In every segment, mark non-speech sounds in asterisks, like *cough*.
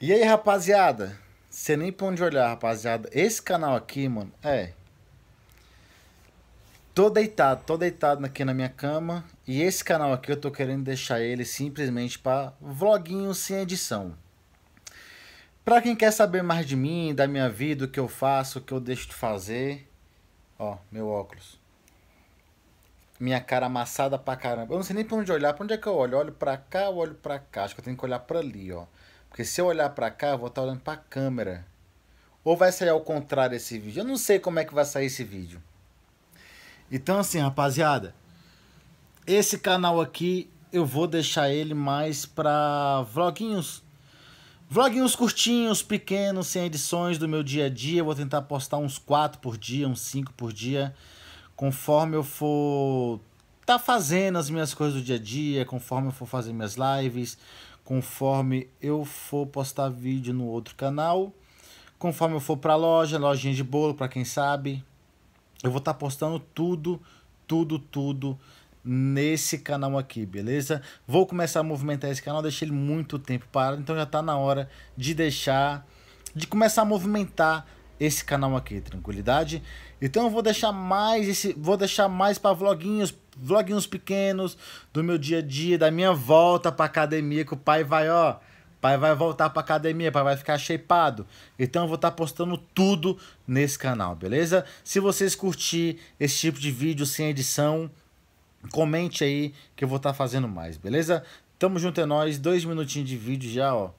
E aí, rapaziada? Você nem pra onde olhar, rapaziada. Esse canal aqui, mano, é. Tô deitado, tô deitado aqui na minha cama. E esse canal aqui eu tô querendo deixar ele simplesmente pra vloguinho sem edição. Pra quem quer saber mais de mim, da minha vida, o que eu faço, o que eu deixo de fazer. Ó, meu óculos. Minha cara amassada pra caramba. Eu não sei nem pra onde olhar. Pra onde é que eu olho? Eu olho pra cá, ou olho pra cá. Acho que eu tenho que olhar pra ali, ó. Porque se eu olhar para cá, eu vou estar tá olhando para a câmera. Ou vai sair ao contrário esse vídeo. Eu não sei como é que vai sair esse vídeo. Então assim, rapaziada, esse canal aqui eu vou deixar ele mais para vloguinhos. Vloguinhos curtinhos, pequenos, sem edições do meu dia a dia. Eu vou tentar postar uns 4 por dia, uns 5 por dia, conforme eu for tá fazendo as minhas coisas do dia a dia, conforme eu for fazer minhas lives, conforme eu for postar vídeo no outro canal, conforme eu for para a loja, lojinha de bolo, para quem sabe, eu vou estar tá postando tudo, tudo, tudo nesse canal aqui, beleza? Vou começar a movimentar esse canal, deixei ele muito tempo parado, então já está na hora de deixar, de começar a movimentar esse canal aqui, tranquilidade? Então eu vou deixar mais esse, vou deixar mais para vloguinhos, vloguinhos pequenos do meu dia a dia, da minha volta para academia que o pai vai, ó, pai vai voltar para academia, pai vai ficar shapeado. Então eu vou estar tá postando tudo nesse canal, beleza? Se vocês curtir esse tipo de vídeo sem edição, comente aí que eu vou estar tá fazendo mais, beleza? Tamo junto é nós, dois minutinhos de vídeo já, ó.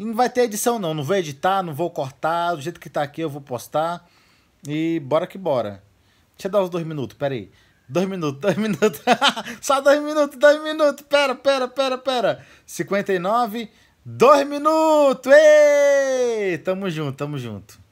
E não vai ter edição, não. Não vou editar, não vou cortar. Do jeito que tá aqui, eu vou postar. E bora que bora. Deixa eu dar os dois minutos, pera aí. Dois minutos, dois *laughs* minutos. Só dois minutos, dois minutos. Pera, pera, pera, pera. 59, dois minutos. Ei! Tamo junto, tamo junto.